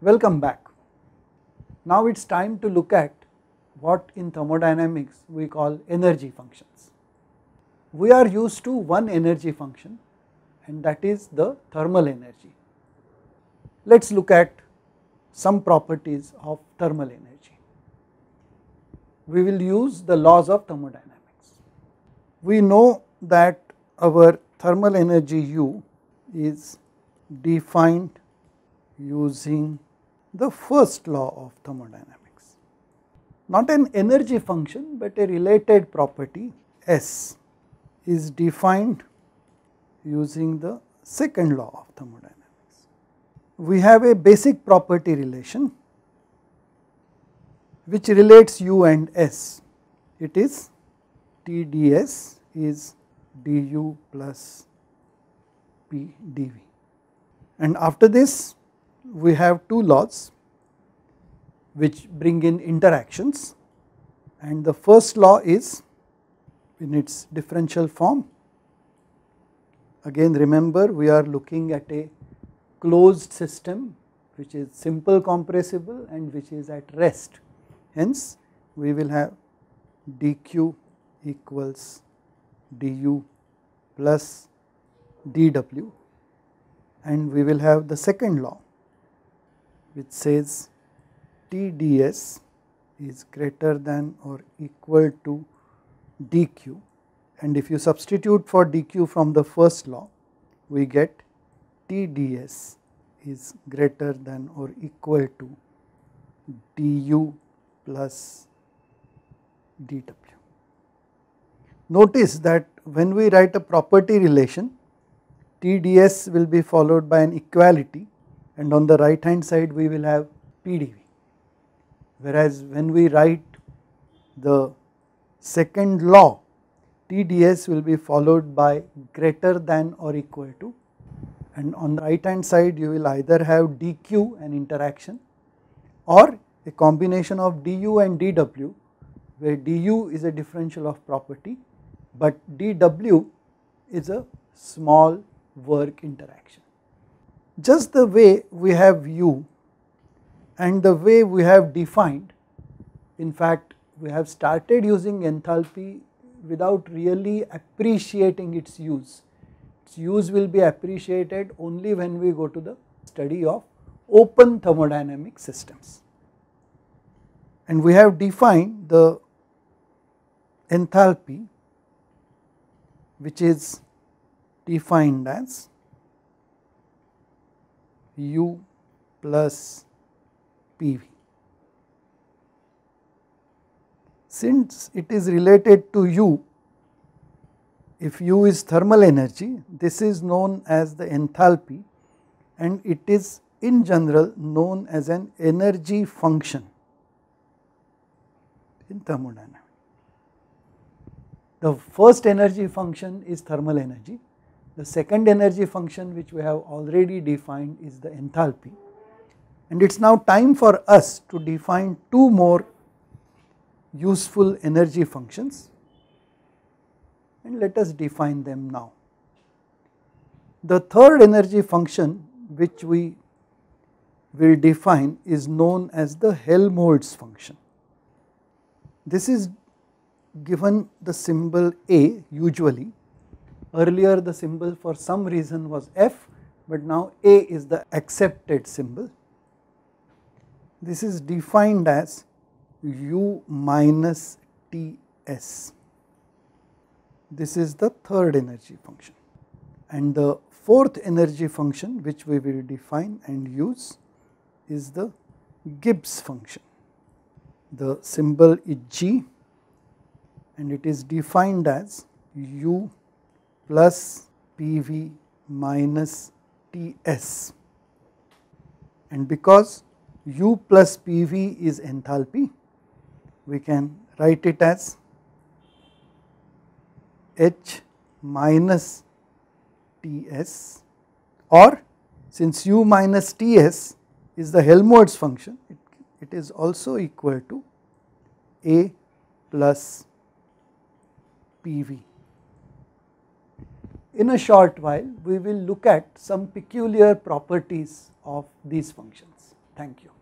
Welcome back. Now it is time to look at what in thermodynamics we call energy functions. We are used to one energy function and that is the thermal energy. Let us look at some properties of thermal energy. We will use the laws of thermodynamics. We know that our thermal energy U is defined using the first law of thermodynamics. Not an energy function but a related property S is defined using the second law of thermodynamics. We have a basic property relation which relates U and S. It is Tds is du plus p dv. And after this we have two laws which bring in interactions and the first law is in its differential form. Again remember we are looking at a closed system which is simple compressible and which is at rest. Hence we will have dq equals du plus dw and we will have the second law which says TDS is greater than or equal to dq and if you substitute for dq from the first law we get TDS is greater than or equal to du plus dw. Notice that when we write a property relation TDS will be followed by an equality and on the right hand side we will have PDV. Whereas when we write the second law, TDS will be followed by greater than or equal to and on the right hand side you will either have DQ an interaction or a combination of DU and DW where DU is a differential of property but DW is a small work interaction just the way we have u and the way we have defined in fact we have started using enthalpy without really appreciating its use. Its use will be appreciated only when we go to the study of open thermodynamic systems. And we have defined the enthalpy which is defined as u plus PV. Since it is related to u, if u is thermal energy, this is known as the enthalpy and it is in general known as an energy function in thermodynamics. The first energy function is thermal energy the second energy function which we have already defined is the enthalpy. And it is now time for us to define two more useful energy functions and let us define them now. The third energy function which we will define is known as the Helmholtz function. This is given the symbol A usually Earlier the symbol for some reason was F but now A is the accepted symbol. This is defined as U minus TS. This is the third energy function and the fourth energy function which we will define and use is the Gibbs function. The symbol is G and it is defined as U plus PV minus TS. And because U plus PV is enthalpy, we can write it as H minus TS or since U minus TS is the Helmholtz function, it, it is also equal to A plus PV in a short while we will look at some peculiar properties of these functions. Thank you.